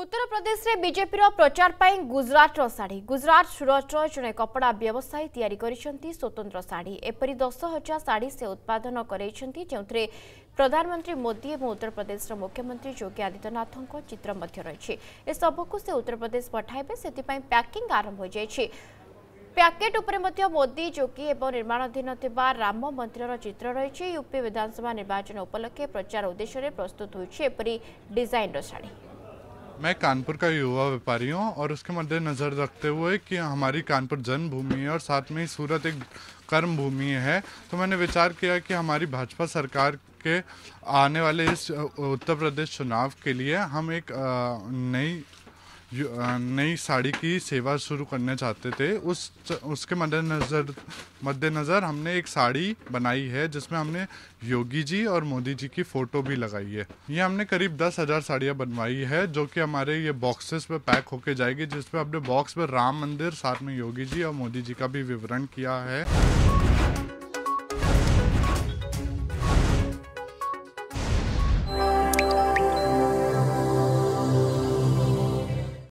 ଉତ୍ତରପ୍ରଦେଶରେ ବିଜେପିର ପ୍ରଚାର ପାଇଁ ଗୁଜରାଟର ଶାଢ଼ୀ ଗୁଜରାଟ ସୁରଟର ଜଣେ କପଡ଼ା ବ୍ୟବସାୟୀ ତିଆରି କରିଛନ୍ତି ସ୍ୱତନ୍ତ୍ର ଶାଢ଼ୀ ଏପରି ଦଶ ହଜାର ଶାଢ଼ୀ ସେ ଉତ୍ପାଦନ କରାଇଛନ୍ତି ଯେଉଁଥିରେ ପ୍ରଧାନମନ୍ତ୍ରୀ ମୋଦି ଏବଂ ଉତ୍ତରପ୍ରଦେଶର ମୁଖ୍ୟମନ୍ତ୍ରୀ ଯୋଗୀ ଆଦିତ୍ୟନାଥଙ୍କ ଚିତ୍ର ମଧ୍ୟ ରହିଛି ଏସବୁକୁ ସେ ଉତ୍ତରପ୍ରଦେଶ ପଠାଇବେ ସେଥିପାଇଁ ପ୍ୟାକିଂ ଆରମ୍ଭ ହୋଇଯାଇଛି প্যাকেট উপরে মধ্য মোদি যোগী এবং নির্মাণাধীন থাকা রাম মন্দিরর চিত্র রয়েছে ইউপি বিধানসভা নির্বাচন উপলক্ষে প্রচার উদ্দেশ্যে প্রস্তুত হয়েছে এপরি ডিজাইনর শাড়ী मैं कानपुर का युवा व्यापारी हूँ और उसके मद्देनज़र रखते हुए कि हमारी कानपुर जन्मभूमि है और साथ में ही सूरत एक कर्म भूमि है तो मैंने विचार किया कि हमारी भाजपा सरकार के आने वाले इस उत्तर प्रदेश चुनाव के लिए हम एक नई नई साड़ी की सेवा शुरू करने चाहते थे उस उसके मद्देनज़र मद्देनज़र हमने एक साड़ी बनाई है जिसमें हमने योगी जी और मोदी जी की फ़ोटो भी लगाई है ये हमने करीब दस हज़ार साड़ियाँ बनवाई है जो कि हमारे ये बॉक्सेस पे पैक होके जाएगी जिसमें अपने बॉक्स पर राम मंदिर साथ में योगी जी और मोदी जी का भी विवरण किया है